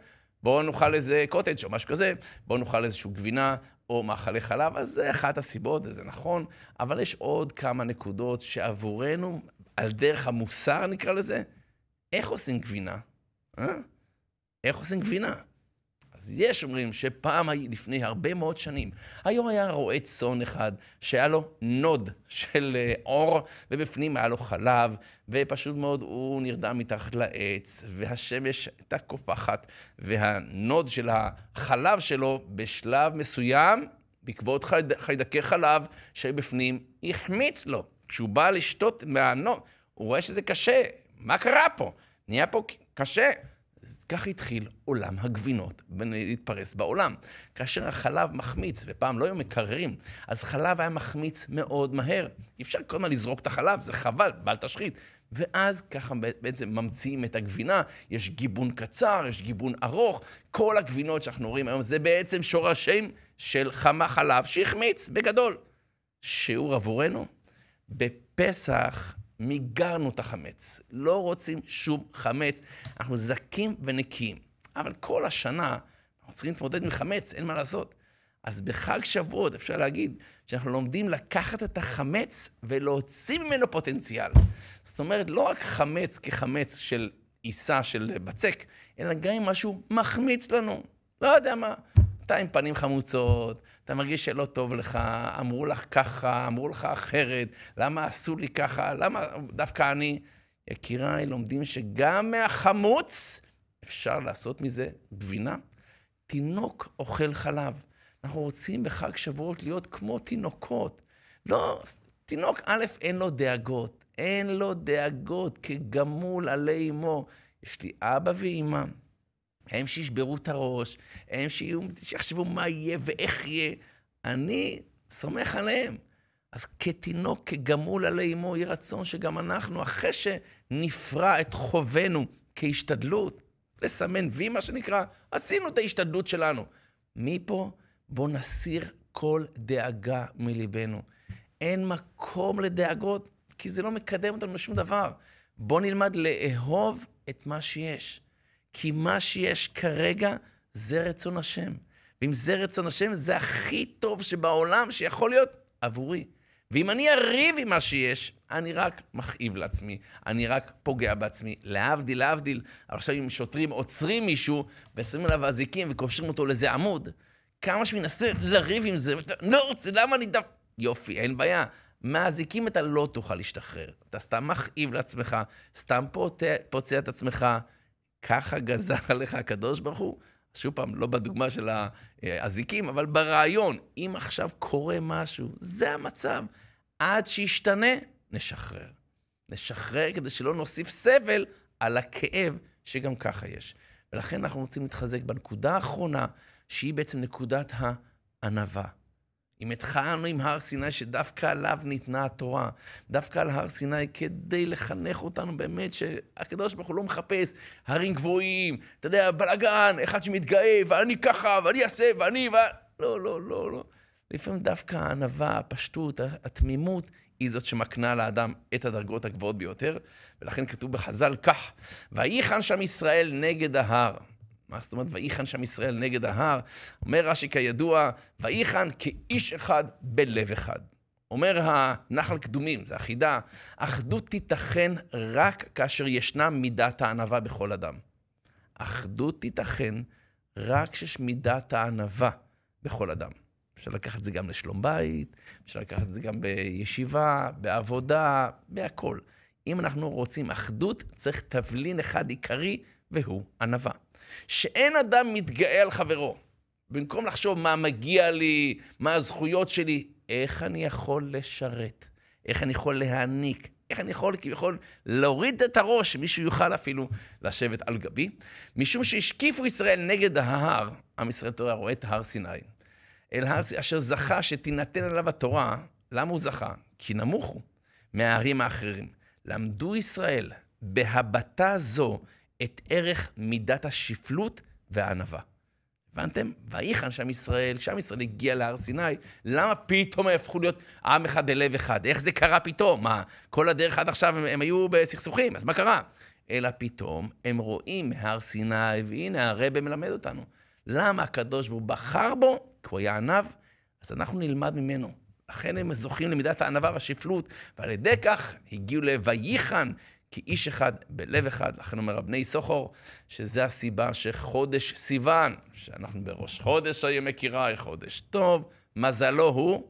S1: בואו נאכל איזה קוטג' או משהו כזה, בואו נאכל איזושהי גבינה או מאכלי חלב, אז זה אחת הסיבות, וזה נכון, אבל יש עוד כמה נקודות שעבורנו, על דרך המוסר נקרא לזה, איך עושים גבינה? אה? איך עושים גבינה? אז יש אומרים שפעם, לפני הרבה מאוד שנים, היום היה רועה צאן אחד שהיה לו נוד של אה, עור, ובפנים היה לו חלב, ופשוט מאוד הוא נרדם מתחת לעץ, והשמש הייתה קופחת, והנוד של החלב שלו בשלב מסוים, בעקבות חיידקי חלב שהיו בפנים, החמיץ לו. כשהוא בא לשתות מהנוד, הוא רואה שזה קשה, מה קרה פה? נהיה פה קשה. כך התחיל עולם הגבינות להתפרס בעולם. כאשר החלב מחמיץ, ופעם לא היו מקררים, אז חלב היה מחמיץ מאוד מהר. אי אפשר כל הזמן לזרוק את החלב, זה חבל, בל תשחית. ואז ככה בעצם ממציאים את הגבינה, יש גיבון קצר, יש גיבון ארוך, כל הגבינות שאנחנו רואים היום זה בעצם שורשים של חמה חלב שהחמיץ, בגדול. שיעור עבורנו, בפסח מיגרנו את החמץ. לא רוצים שום חמץ. אנחנו זכים ונקיים. אבל כל השנה אנחנו צריכים להתמודד עם חמץ, אין מה לעשות. אז בחג שבועות אפשר להגיד שאנחנו לומדים לקחת את החמץ ולהוציא ממנו פוטנציאל. זאת אומרת, לא רק חמץ כחמץ של עיסה של בצק, אלא גם אם משהו מחמיץ לנו. לא יודע מה, אתה עם פנים חמוצות, אתה מרגיש שלא טוב לך, אמרו לך ככה, אמרו לך אחרת, למה עשו לי ככה, למה דווקא אני... יקיריי, לומדים שגם מהחמוץ אפשר לעשות מזה גבינה. תינוק אוכל חלב. אנחנו רוצים בחג שבועות להיות כמו תינוקות. לא, תינוק א', אין לו דאגות. אין לו דאגות כגמול עלי אמו. יש לי אבא ואימא, הם שישברו את הראש, הם שיחשבו מה יהיה ואיך יהיה. אני סומך עליהם. אז כתינוק, כגמול עלי אמו, יהי רצון שגם אנחנו, אחרי שנפרע את חובנו כהשתדלות, לסמן וי, מה שנקרא, עשינו את ההשתדלות שלנו. מפה, בואו נסיר כל דאגה מליבנו. אין מקום לדאגות, כי זה לא מקדם אותנו לשום דבר. בואו נלמד לאהוב את מה שיש. כי מה שיש כרגע זה רצון השם. ואם זה רצון השם, זה הכי טוב שבעולם שיכול להיות עבורי. ואם אני אריב עם מה שיש, אני רק מכאיב לעצמי, אני רק פוגע בעצמי. להבדיל, להבדיל, עכשיו אם שוטרים עוצרים מישהו ושמים עליו אזיקים וקושרים אותו לאיזה עמוד, כמה שמנסה לריב עם זה, ואתה לא רוצה, למה אני דף... יופי, אין בעיה. מהאזיקים אתה לא תוכל להשתחרר. אתה סתם מכאיב לעצמך, סתם פוצע את עצמך, ככה גזר עליך הקדוש ברוך הוא? אז שוב פעם, לא בדוגמה של האזיקים, אבל ברעיון, אם עכשיו קורה משהו, זה המצב. עד שישתנה, נשחרר. נשחרר כדי שלא נוסיף סבל על הכאב שגם ככה יש. ולכן אנחנו רוצים להתחזק בנקודה האחרונה, שהיא בעצם נקודת הענווה. אם התחלנו עם הר סיני, שדווקא עליו ניתנה התורה, דווקא על הר סיני, כדי לחנך אותנו באמת, שהקדוש ברוך הוא לא מחפש הרים גבוהים, אתה יודע, בלאגן, אחד שמתגאה, ואני ככה, ואני אעשה, ואני, ו... לא, לא, לא, לא. לפעמים דווקא הענווה, הפשטות, התמימות, היא זאת שמקנה לאדם את הדרגות הגבוהות ביותר, ולכן כתוב בחז"ל כך, ויחן שם ישראל נגד ההר. מה זאת אומרת, ויחן שם ישראל נגד ההר? אומר רש"י כידוע, ויחן כאיש אחד בלב אחד. אומר הנחל קדומים, זה החידה, אחדות תיתכן רק כאשר ישנה מידת הענווה בכל אדם. אחדות תיתכן רק כשיש מידת הענווה בכל אדם. אפשר לקחת את זה גם לשלום בית, אפשר לקחת את זה גם בישיבה, בעבודה, בהכול. אם אנחנו רוצים אחדות, צריך תבלין אחד עיקרי, והוא ענווה. שאין אדם מתגאה על חברו. במקום לחשוב מה מגיע לי, מה הזכויות שלי, איך אני יכול לשרת, איך אני יכול להעניק, איך אני יכול כביכול להוריד את הראש, שמישהו יוכל אפילו לשבת על גבי. משום שהשקיפו ישראל נגד ההר, עם ישראל תורה רואה את הר סיני. אל הר סיני, אשר זכה שתינתן עליו התורה, למה הוא זכה? כי נמוך הוא מהערים האחרים. למדו ישראל בהבטה זו את ערך מידת השפלות והענווה. הבנתם? ויחן שם ישראל, שם ישראל הגיע להר סיני, למה פתאום הם הפכו להיות עם אחד בלב אחד? איך זה קרה פתאום? מה, כל הדרך עד עכשיו הם, הם היו בסכסוכים, אז מה קרה? אלא פתאום הם רואים מהר סיני, והנה הרבה מלמד אותנו. למה הקדוש ברוך הוא בחר בו? כי הוא היה ענו, אז אנחנו נלמד ממנו. לכן הם זוכים למידת הענווה והשפלות, ועל ידי כך הגיעו ל"ויחן", כי איש אחד בלב אחד, לכן אומר הבני סוחור, שזה הסיבה שחודש סיוון, שאנחנו בראש חודש היום יקיריי, חודש טוב, מזלו הוא,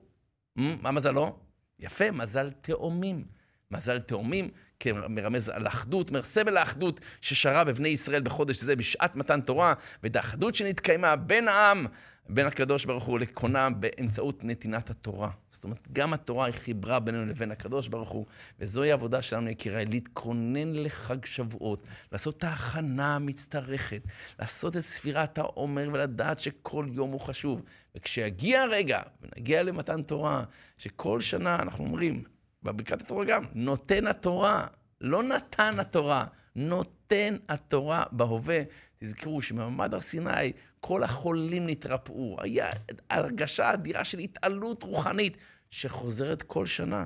S1: מה מזלו? יפה, מזל תאומים. מזל תאומים, כמרמז על אחדות, סמל האחדות ששרה בבני ישראל בחודש זה בשעת מתן תורה, ואת האחדות שנתקיימה בין העם בין הקדוש ברוך הוא לקונה באמצעות נתינת התורה. זאת אומרת, גם התורה היא חיברה בינינו לבין הקדוש ברוך הוא, וזוהי העבודה שלנו, יקירה, להתכונן לחג שבועות, לעשות את ההכנה המצטרכת, לעשות את ספירת העומר ולדעת שכל יום הוא חשוב. וכשיגיע הרגע, ונגיע למתן תורה, שכל שנה אנחנו אומרים, בבקעת התורה גם, נותן התורה, לא נתן התורה, נותן התורה בהווה. תזכרו שבמעמד הר סיני כל החולים נתרפאו. היה הרגשה אדירה של התעלות רוחנית שחוזרת כל שנה.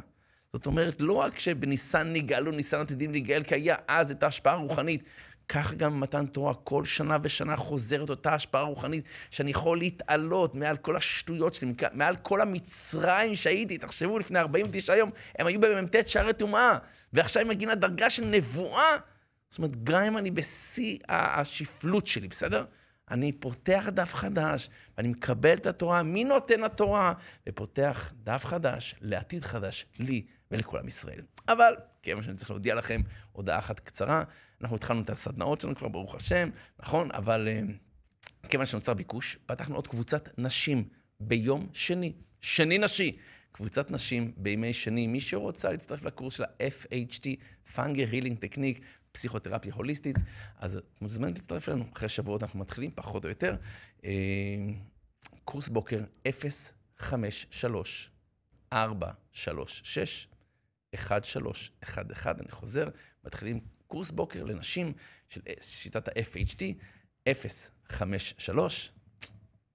S1: זאת אומרת, לא רק שבניסן נגאלו, ניסן עתידים להיגאל, כי היה אז את ההשפעה הרוחנית, כך גם מתן תורה, כל שנה ושנה חוזרת אותה השפעה רוחנית, שאני יכול להתעלות מעל כל השטויות שלי, מעל כל המצרים שהייתי. תחשבו, לפני 49 יום הם היו במ"ט שערי טומאה, ועכשיו הם מגיעים לדרגה של נבואה זאת אומרת, גם אם אני בשיא השפלות שלי, בסדר? אני פותח דף חדש, ואני מקבל את התורה, מי נותן התורה? ופותח דף חדש לעתיד חדש, לי ולכל עם ישראל. אבל, כיוון שאני צריך להודיע לכם הודעה אחת קצרה, אנחנו התחלנו את הסדנאות שלנו כבר, ברוך השם, נכון? אבל אה, כיוון שנוצר ביקוש, פתחנו עוד קבוצת נשים ביום שני, שני נשי. קבוצת נשים בימי שני, מי שרוצה להצטרף לקורס של ה-FHT, פאנגר הילינג טכניק, פסיכותרפיה הוליסטית, אז את מוזמנת להצטרף אלינו. אחרי שבועות אנחנו מתחילים, פחות או יותר. אה, קורס בוקר 053 436 1311. אני חוזר, מתחילים קורס בוקר לנשים של אה, שיטת ה-FHT, 053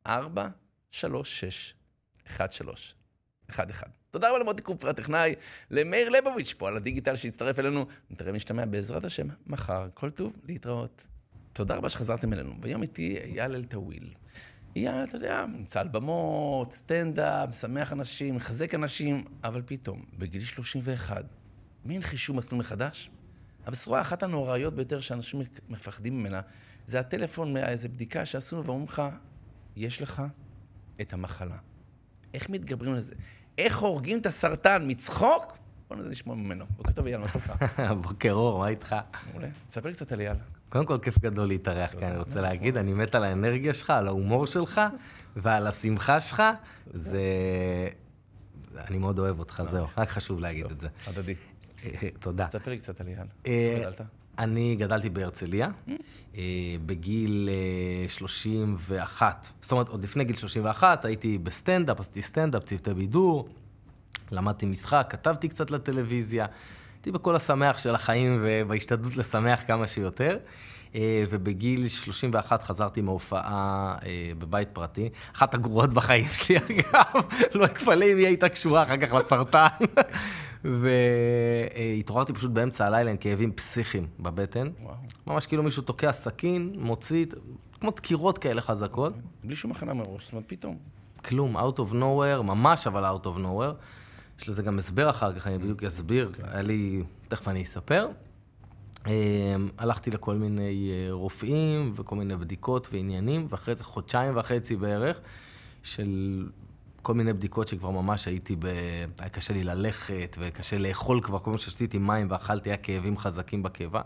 S1: 436 1311. תודה רבה למוטי קופר הטכנאי, למאיר לבוביץ' פה על הדיגיטל שהצטרף אלינו. נתראה משתמע בעזרת השם מחר, כל טוב, להתראות. תודה רבה שחזרתם אלינו. ביום איתי אייל אלטאוויל. אייל, אתה יודע, נמצא על במות, סטנדאפ, שמח אנשים, מחזק אנשים, אבל פתאום, בגיל 31, מין חישוב מסלול מחדש? הבשורה האחת הנוראיות ביותר שאנשים מפחדים ממנה, זה הטלפון מאיזה בדיקה שעשו ואומרים לך, יש לך את המחלה. איך מתגברים לזה? איך הורגים את הסרטן, מצחוק? בוא נדע לשמוע ממנו. בוקר טוב, אייל, מה שלומך? בוקר אור, מה איתך? מעולה. תספר
S2: קצת על אייל. קודם כל, כיף גדול להתארח כאן, אני רוצה להגיד, אני מת על האנרגיה שלך, על ההומור שלך ועל השמחה שלך. זה... אני מאוד אוהב אותך, זהו. רק חשוב להגיד את זה. הדדי. אה, אה, תודה. תספר
S1: לי קצת על אייל. אה,
S2: אני גדלתי בהרצליה, אה, בגיל 31. אה, זאת אומרת, עוד לפני גיל 31 הייתי בסטנדאפ, עשיתי סטנדאפ, צוותי בידור, למדתי משחק, כתבתי קצת לטלוויזיה. הייתי בכל השמח של החיים ובהשתדלות לשמח כמה שיותר. אה, ובגיל 31 חזרתי מהופעה בבית פרטי. אחת הגרועות בחיים שלי, אגב, לא אתפלא אם היא הייתה קשורה אחר כך לסרטן. והתעוררתי פשוט באמצע הלילה עם כאבים פסיכיים בבטן. וואו. ממש כאילו מישהו תוקע סכין, מוציא, כמו דקירות כאלה חזקות. בלי שום הכנה
S1: מראש, זאת אומרת, פתאום.
S2: כלום, out of nowhere, ממש אבל out of nowhere. יש לזה גם הסבר אחר כך, אני mm. בדיוק אסביר, כן. היה לי, תכף אני אספר. אמ, הלכתי לכל מיני אה, רופאים וכל מיני בדיקות ועניינים, ואחרי זה חודשיים וחצי בערך של כל מיני בדיקות שכבר ממש הייתי ב... היה קשה לי ללכת, וקשה לאכול כבר, כל מה ששתיתי מים ואכלתי, היה כאבים חזקים בקיבה.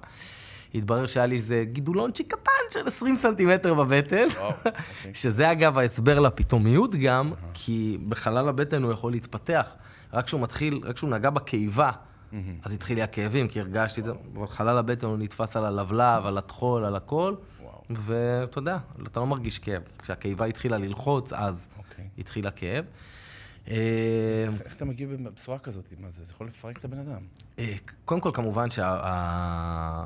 S2: התברר שהיה לי איזה גידולונצ'יק קטן של 20 סנטימטר בבטן, אוקיי. שזה אגב ההסבר לפתאומיות גם, כי בחלל הבטן הוא יכול להתפתח. רק כשהוא מתחיל, רק כשהוא נגע בקיבה, אז התחיל לי הכאבים, כי הרגשתי את זה, אבל חלל הבטן הוא נתפס על הלבלב, על הטחול, על הכל. ואתה יודע, אתה לא מרגיש כאב. כשהקיבה התחילה ללחוץ, אז okay. אוקיי. התחיל הכאב. איך, אמ,
S1: איך אתה מגיב בצורה כזאת? מה זה? זה יכול לפרק את הבן אדם.
S2: אה, קודם כל, כמובן שה...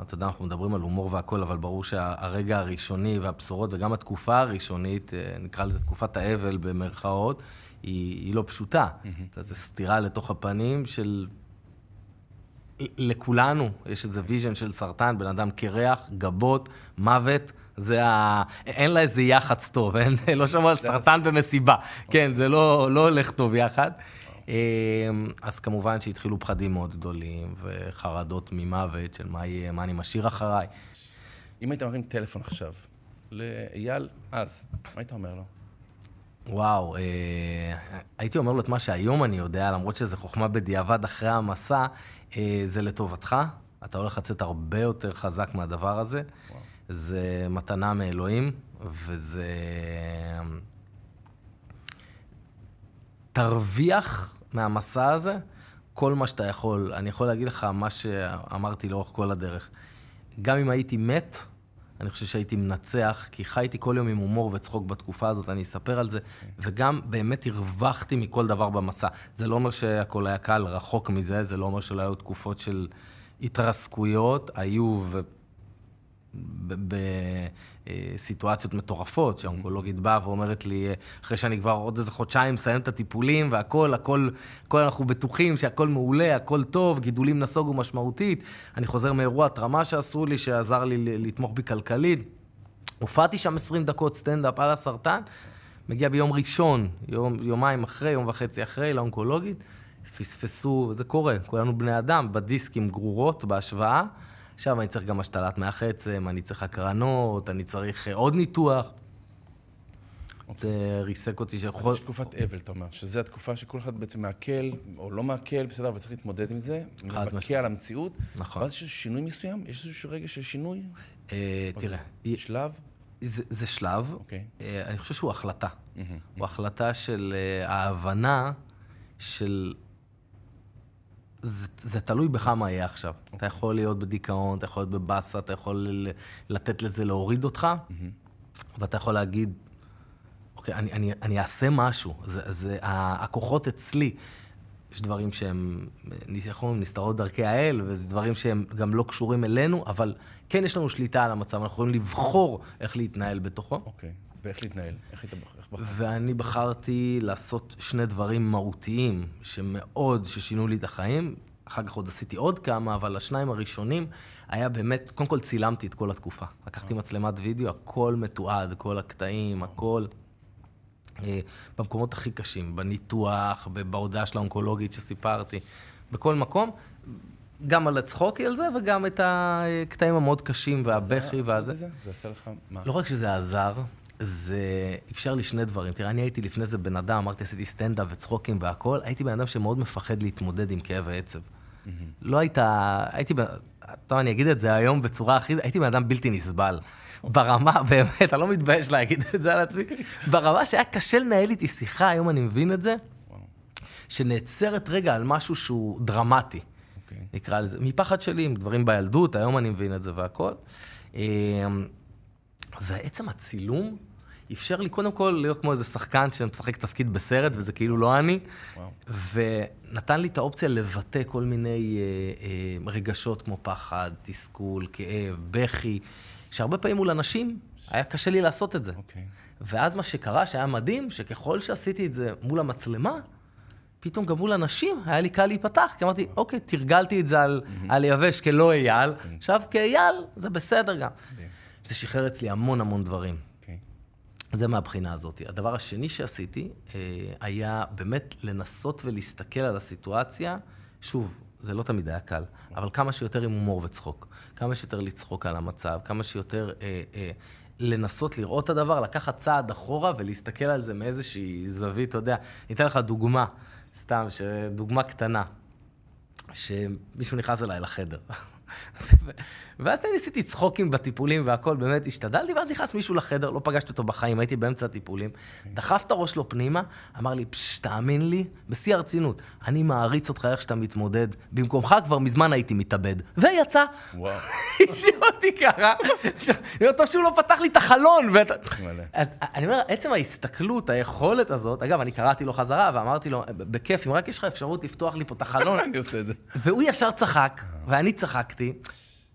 S2: אתה יודע, אנחנו מדברים על הומור והכול, אבל ברור שהרגע הראשוני והבשורות, וגם התקופה הראשונית, אה, נקרא לזה תקופת האבל במרכאות, היא, היא לא פשוטה. זו סתירה לתוך הפנים של... לכולנו יש איזה ויז'ן של סרטן, בן אדם קרח, גבות, מוות. זה ה... אין לה איזה יח"צ טוב, אין, לא שמעו על סרטן במסיבה. אוקיי. כן, זה לא, לא הולך טוב יחד. אמ, אז כמובן שהתחילו פחדים מאוד גדולים, וחרדות ממוות של מה יהיה, מה אני משאיר אחריי.
S1: אם היית מרים טלפון עכשיו לאייל אז, מה היית אומר לו?
S2: וואו, אה, הייתי אומר לו את מה שהיום אני יודע, למרות שזה חוכמה בדיעבד אחרי המסע, אה, זה לטובתך. אתה הולך לצאת הרבה יותר חזק מהדבר הזה. וואו. זה מתנה מאלוהים, וזה... תרוויח מהמסע הזה כל מה שאתה יכול. אני יכול להגיד לך מה שאמרתי לאורך כל הדרך. גם אם הייתי מת, אני חושב שהייתי מנצח, כי חייתי כל יום עם הומור וצחוק בתקופה הזאת, אני אספר על זה. Okay. וגם באמת הרווחתי מכל דבר במסע. זה לא אומר שהכל היה קל, רחוק מזה, זה לא אומר שלא היו תקופות של התרסקויות, היו, ו... בסיטואציות אה, מטורפות, שהאונקולוגית באה ואומרת לי, אה, אחרי שאני כבר עוד איזה חודשיים מסיים את הטיפולים והכול, הכל, הכל אנחנו בטוחים שהכל מעולה, הכל טוב, גידולים נסוגו משמעותית. אני חוזר מאירוע התרמה שעשו לי, שעזר לי לתמוך בי כלכלית. הופעתי שם 20 דקות סטנדאפ על הסרטן, מגיע ביום ראשון, יום, יומיים אחרי, יום וחצי אחרי, לאונקולוגית, פספסו, זה קורה, כולנו בני אדם, בדיסק עם גרורות בהשוואה. עכשיו אני צריך גם השתלת מח עצם, אני צריך הקרנות, אני צריך אה, עוד ניתוח. אוקיי. זה
S1: ריסק אותי של חוד... זו תקופת אבל, אתה אומר, שזו התקופה שכל אחד בעצם מעכל, או לא מעכל, בסדר, אבל צריך להתמודד עם זה. חד משמעית. מבקיע על המציאות. נכון. ואז יש שינוי מסוים? יש איזשהו רגע של שינוי? אה, תראה... שלב? זה שלב. אוקיי. אה, אני חושב שהוא החלטה.
S2: הוא החלטה של ההבנה של זה, זה תלוי בך מה יהיה עכשיו. Okay. אתה יכול להיות בדיכאון, אתה יכול להיות בבאסה, אתה יכול לתת לזה להוריד אותך, mm-hmm. ואתה יכול להגיד, אוקיי, אני, אני, אני אעשה משהו, זה, זה, הכוחות אצלי. יש דברים שהם, איך אומרים, נסתרות דרכי האל, וזה דברים שהם גם לא קשורים אלינו, אבל כן יש לנו שליטה על המצב, אנחנו יכולים לבחור איך להתנהל בתוכו. אוקיי. Okay. ואיך להתנהל? איך היית איך בחרת? ואני בחרתי לעשות שני דברים מהותיים, שמאוד, ששינו לי את החיים. אחר כך עוד עשיתי עוד כמה, אבל השניים הראשונים היה באמת, קודם כל צילמתי את כל התקופה. לקחתי אה. מצלמת וידאו, הכל מתועד, כל הקטעים, הכל. אה, במקומות הכי קשים, בניתוח, בהודעה של האונקולוגית שסיפרתי, בכל מקום. גם על הצחוקי על זה, וגם את הקטעים אה, המאוד קשים והבכי והזה. זה
S1: עשה לך מה? לא רק שזה
S2: עזר, זה אפשר לי שני דברים. תראה, אני הייתי לפני זה בן אדם, אמרתי, עשיתי סטנדאפ וצחוקים והכול, הייתי בן אדם שמאוד מפחד להתמודד עם כאב העצב. Mm-hmm. לא הייתה, הייתי, טוב, אני אגיד את זה היום בצורה הכי, הייתי בן אדם בלתי נסבל. ברמה, באמת, אני לא מתבייש להגיד את זה על עצמי, ברמה שהיה קשה לנהל איתי שיחה, היום אני מבין את זה, שנעצרת רגע על משהו שהוא דרמטי, okay. אוקיי. נקרא לזה, מפחד שלי, עם דברים בילדות, היום אני מבין את זה והכל. אמ, ועצם הצילום, אפשר לי קודם כל להיות כמו איזה שחקן שמשחק תפקיד בסרט, וזה כאילו לא אני, וואו. ונתן לי את האופציה לבטא כל מיני אה, אה, רגשות כמו פחד, תסכול, כאב, בכי, שהרבה פעמים מול אנשים היה קשה לי לעשות את זה. אוקיי. ואז מה שקרה, שהיה מדהים, שככל שעשיתי את זה מול המצלמה, פתאום גם מול אנשים היה לי קל להיפתח, כי אמרתי, אוקיי, תרגלתי את זה על, mm-hmm. על יבש כלא אייל, עכשיו כאייל זה בסדר גם. זה שחרר אצלי המון המון דברים. זה מהבחינה הזאת. הדבר השני שעשיתי אה, היה באמת לנסות ולהסתכל על הסיטואציה, שוב, זה לא תמיד היה קל, אבל כמה שיותר עם הומור וצחוק. כמה שיותר לצחוק על המצב, כמה שיותר אה, אה, לנסות לראות את הדבר, לקחת צעד אחורה ולהסתכל על זה מאיזושהי זווית, אתה יודע. אני אתן לך דוגמה, סתם, דוגמה קטנה, שמישהו נכנס אליי לחדר. ואז ניסיתי צחוקים בטיפולים והכל, באמת השתדלתי, ואז נכנס מישהו לחדר, לא פגשתי אותו בחיים, הייתי באמצע הטיפולים. דחף את הראש לו פנימה, אמר לי, פשש, תאמין לי, בשיא הרצינות, אני מעריץ אותך איך שאתה מתמודד, במקומך כבר מזמן הייתי מתאבד. ויצא. וואו. השאיר אותי ככה. טוב שהוא לא פתח לי את החלון. אז אני אומר, עצם ההסתכלות, היכולת הזאת, אגב, אני קראתי לו חזרה ואמרתי לו, בכיף, אם רק יש לך אפשרות לפתוח לי פה את החלון. אני עושה את זה. והוא ישר צחק, אה. ואני צחק שיחקתי,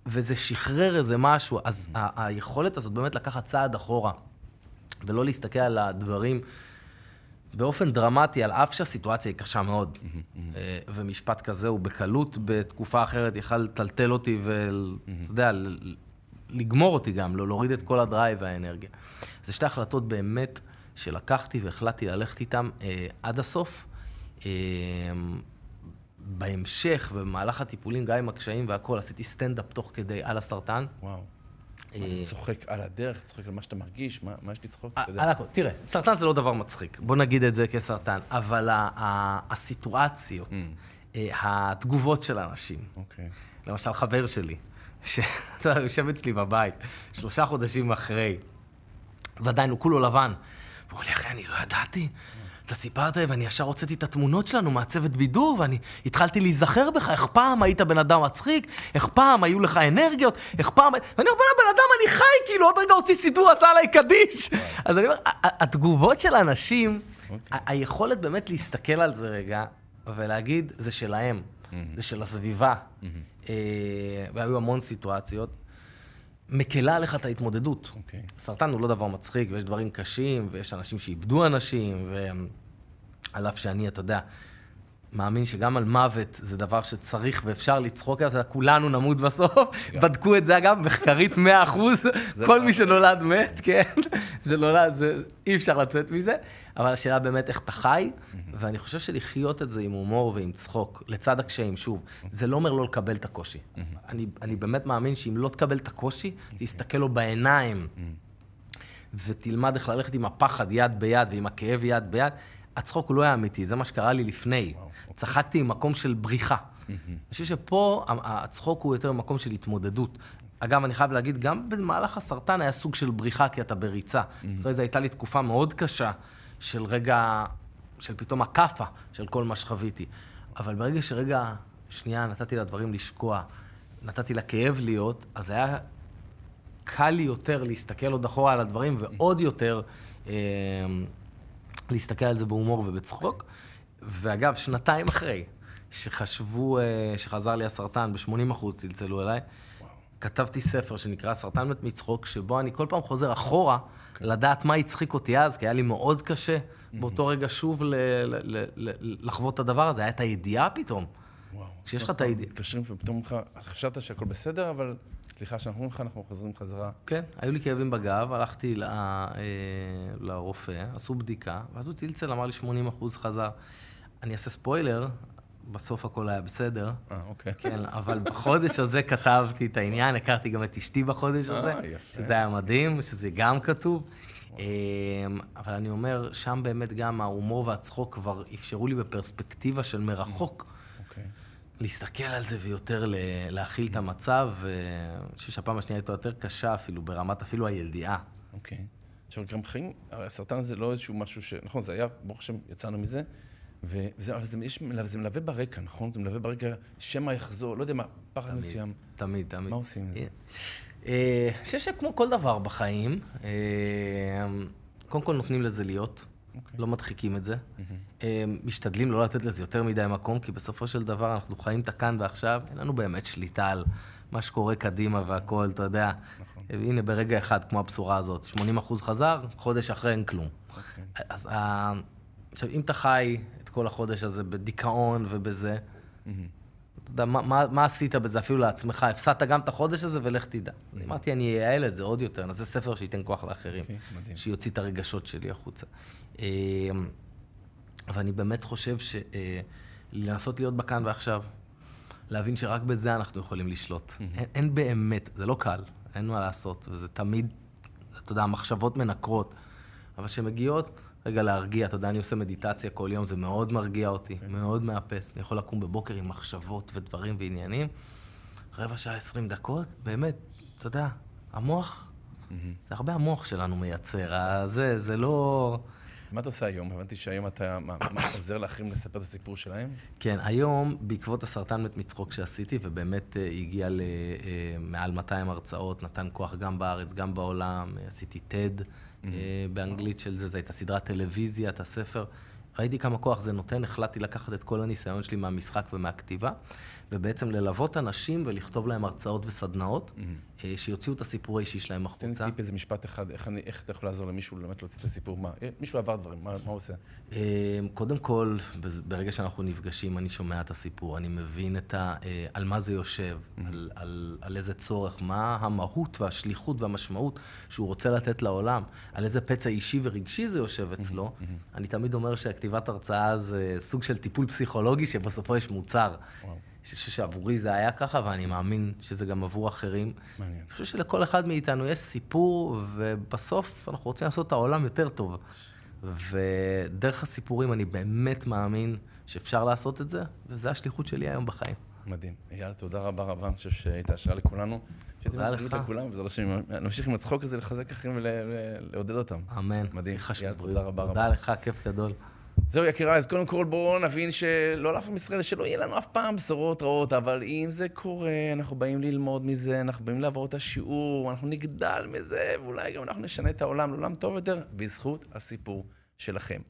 S2: וזה שחרר איזה משהו. אז היכולת הזאת באמת לקחת צעד אחורה, ולא להסתכל על הדברים באופן דרמטי, על אף שהסיטואציה היא קשה מאוד. אה, ומשפט כזה הוא בקלות, בתקופה אחרת יכל לטלטל אותי ואתה יודע, לגמור אותי גם, לא להוריד את כל הדרייב והאנרגיה. זה שתי החלטות באמת שלקחתי והחלטתי ללכת איתן אה, עד הסוף. אה, בהמשך, ובמהלך הטיפולים, גם עם הקשיים והכול, עשיתי סטנדאפ תוך כדי על הסרטן. וואו.
S1: אה, אני צוחק על הדרך, צוחק על מה שאתה מרגיש, מה, מה יש לצחוק? על הכל.
S2: תראה, סרטן זה לא דבר מצחיק, בוא נגיד את זה כסרטן, אבל הסיטואציות, mm. אה, התגובות של האנשים, okay. אוקיי. למשל חבר שלי, שאתה יושב אצלי בבית, שלושה חודשים אחרי, ועדיין הוא כולו לבן, והוא אומר לי, אחי, אני לא ידעתי אתה סיפרת, ואני ישר הוצאתי את התמונות שלנו מהצוות בידור, ואני התחלתי להיזכר בך, איך פעם היית בן אדם מצחיק, איך פעם היו לך אנרגיות, איך פעם... ואני אומר, בן אדם, אני חי, כאילו, עוד רגע הוציא סידור, עשה עליי קדיש. אז אני אומר, התגובות של אנשים, אוקיי. היכולת באמת להסתכל על זה רגע, ולהגיד, זה שלהם, זה של הסביבה. אה, והיו המון סיטואציות, מקלה עליך את ההתמודדות. Okay. אוקיי. סרטן הוא לא דבר מצחיק, ויש דברים קשים, ויש אנשים שאיבדו אנשים, ו... על אף שאני, אתה יודע, מאמין שגם על מוות זה דבר שצריך ואפשר לצחוק על זה, כולנו נמות בסוף. כן. בדקו את זה, אגב, מחקרית 100%, כל מי שנולד מת, כן, זה נולד, זה, אי אפשר לצאת מזה. אבל השאלה באמת איך אתה חי, ואני חושב שלחיות את זה עם הומור ועם צחוק, לצד הקשיים, שוב, זה לא אומר לא לקבל את הקושי. אני, אני באמת מאמין שאם לא תקבל את הקושי, אוקיי. תסתכל לו בעיניים, ותלמד איך ללכת עם הפחד יד ביד ועם הכאב יד ביד. הצחוק הוא לא היה אמיתי, זה מה שקרה לי לפני. וואו, אוקיי. צחקתי אוקיי. ממקום של בריחה. אני חושב שפה הצחוק הוא יותר מקום של התמודדות. אגב, אני חייב להגיד, גם במהלך הסרטן היה סוג של בריחה, כי אתה בריצה. אחרי זה הייתה לי תקופה מאוד קשה של רגע, של פתאום הכאפה של כל מה שחוויתי. אבל ברגע שרגע, שנייה, נתתי לדברים לשקוע, נתתי לכאב להיות, אז היה קל לי יותר להסתכל עוד אחורה על הדברים, ועוד יותר... אה, להסתכל על זה בהומור ובצחוק. ואגב, שנתיים אחרי שחשבו, אה, שחזר לי הסרטן, ב-80% אחוז צלצלו אליי, וואו. כתבתי ספר שנקרא סרטן מת מצחוק, שבו אני כל פעם חוזר אחורה אוקיי. לדעת מה הצחיק אותי אז, כי היה לי מאוד קשה
S1: mhm. באותו רגע שוב לחוות את הדבר הזה, היה את הידיעה פתאום. וואו. כשיש לך את הידיעה... מתקשרים ופתאום לך, חשבת שהכל בסדר, אבל סליחה שאנחנו אומרים לך, אנחנו חוזרים חזרה.
S2: כן, היו לי כאבים בגב, הלכתי אה, לרופא, עשו בדיקה, ואז הוא צלצל, אמר לי 80 אחוז חזר. אני אעשה ספוילר, בסוף הכל היה בסדר. אה, אוקיי. כן, אבל בחודש הזה כתבתי את העניין, הכרתי גם את אשתי בחודש הזה, 아, אה, שזה היה מדהים, שזה גם כתוב. אמ, אבל אני אומר, שם באמת גם ההומור והצחוק כבר אפשרו לי בפרספקטיבה של מרחוק להסתכל על זה ויותר להכיל את המצב. ואני אה, חושב שהפעם השנייה הייתה יותר קשה
S1: אפילו, ברמת אפילו הידיעה. אוקיי. עכשיו, גם חיים, הרי הסרטן זה לא איזשהו משהו ש... נכון, זה היה, ברוך השם, יצאנו מזה, וזה זה, יש, זה מלווה ברקע, נכון? זה מלווה ברקע, שמא יחזור, לא יודע מה, פחד מסוים. תמיד, תמיד. מה עושים עם זה? אה, אה,
S2: אני חושב שכמו כל דבר בחיים, קודם כל נותנים לזה להיות. okay. אוקיי. לא מדחיקים את זה. Mm-hmm. משתדלים לא לתת לזה יותר מדי מקום, כי בסופו של דבר אנחנו חיים את הכאן ועכשיו, אין לנו באמת שליטה על מה שקורה קדימה והכול, אתה יודע. נכון. אה, הנה, ברגע אחד, כמו הבשורה הזאת, 80 אחוז חזר, חודש אחרי אין כלום. Okay. אוקיי. אז ה... אה, עכשיו, אם אתה חי את כל החודש הזה בדיכאון ובזה, mm-hmm. אתה יודע, מה, מה, מה עשית בזה אפילו לעצמך? הפסדת גם את החודש הזה, ולך תדע. Mm-hmm. אמרתי, אני אייעל את זה עוד יותר, נעשה ספר שייתן כוח לאחרים. Okay, אוקיי, שיוציא את הרגשות שלי החוצה. אמ, ואני באמת חושב שלנסות אה, להיות בכאן ועכשיו, להבין שרק בזה אנחנו יכולים לשלוט. אין, אין באמת, זה לא קל, אין מה לעשות, וזה תמיד, אתה יודע, המחשבות מנקרות, אבל כשמגיעות, רגע להרגיע, אתה יודע, אני עושה מדיטציה כל יום, זה מאוד מרגיע אותי, מאוד מאפס. אני יכול לקום בבוקר עם מחשבות ודברים ועניינים. רבע שעה, עשרים דקות, באמת, אתה יודע, המוח, זה הרבה המוח שלנו מייצר, נכון. אה, זה, זה לא... מה אתה עושה היום? הבנתי שהיום אתה מה, מה, עוזר לאחרים לספר את הסיפור שלהם? כן, היום, בעקבות הסרטן מת מצחוק שעשיתי, ובאמת הגיע למעל 200 הרצאות, נתן כוח גם בארץ, גם בעולם, אה, עשיתי TED אה, mm-hmm. באנגלית של זה, זו הייתה סדרת טלוויזיה, את הספר. ראיתי כמה כוח זה נותן, החלטתי לקחת את כל הניסיון שלי מהמשחק ומהכתיבה, ובעצם ללוות אנשים ולכתוב להם הרצאות וסדנאות. Mm-hmm. אה, שיוציאו את הסיפור האישי שלהם החוצה. תן טיפ איזה משפט אחד, איך, אני, איך אתה יכול לעזור למישהו באמת להוציא את הסיפור? מה, אה, מישהו עבר דברים, מה, מה הוא עושה? אה, קודם כל, ברגע שאנחנו נפגשים, אני שומע את הסיפור, אני מבין את ה, על מה זה יושב, mm-hmm. על, על, על איזה צורך, מה המהות והשליחות והמשמעות שהוא רוצה לתת לעולם, על איזה פצע אישי ורגשי זה יושב mm-hmm, אצלו. Mm-hmm. אני תמיד אומר שכתיבת הרצאה זה סוג של טיפול פסיכולוגי שבסופו יש מוצר. וואו. אני חושב שעבורי זה היה ככה, ואני מאמין שזה גם עבור אחרים. מעניין. אני חושב שלכל אחד מאיתנו יש סיפור, ובסוף אנחנו רוצים לעשות את העולם יותר טוב. ודרך הסיפורים אני באמת מאמין שאפשר לעשות את זה, וזו השליחות שלי היום
S1: בחיים. מדהים. אייל, תודה רבה רבה, אני חושב שהיית השראה לכולנו. תודה לך. שתהיה לכולם, בעזרת השם, לא נמשיך עם הצחוק הזה, לחזק אחרים ולעודד אותם. אמן. מדהים. חשוב. תודה רבה רבה. תודה לך, כיף גדול. זהו, יקירה, אז קודם כל בואו נבין שלא לאף עם ישראל, שלא יהיה לנו אף פעם בשורות רעות, אבל אם זה קורה, אנחנו באים ללמוד מזה, אנחנו באים לעבור את השיעור, אנחנו נגדל מזה, ואולי גם אנחנו נשנה את העולם לעולם טוב יותר, בזכות הסיפור שלכם.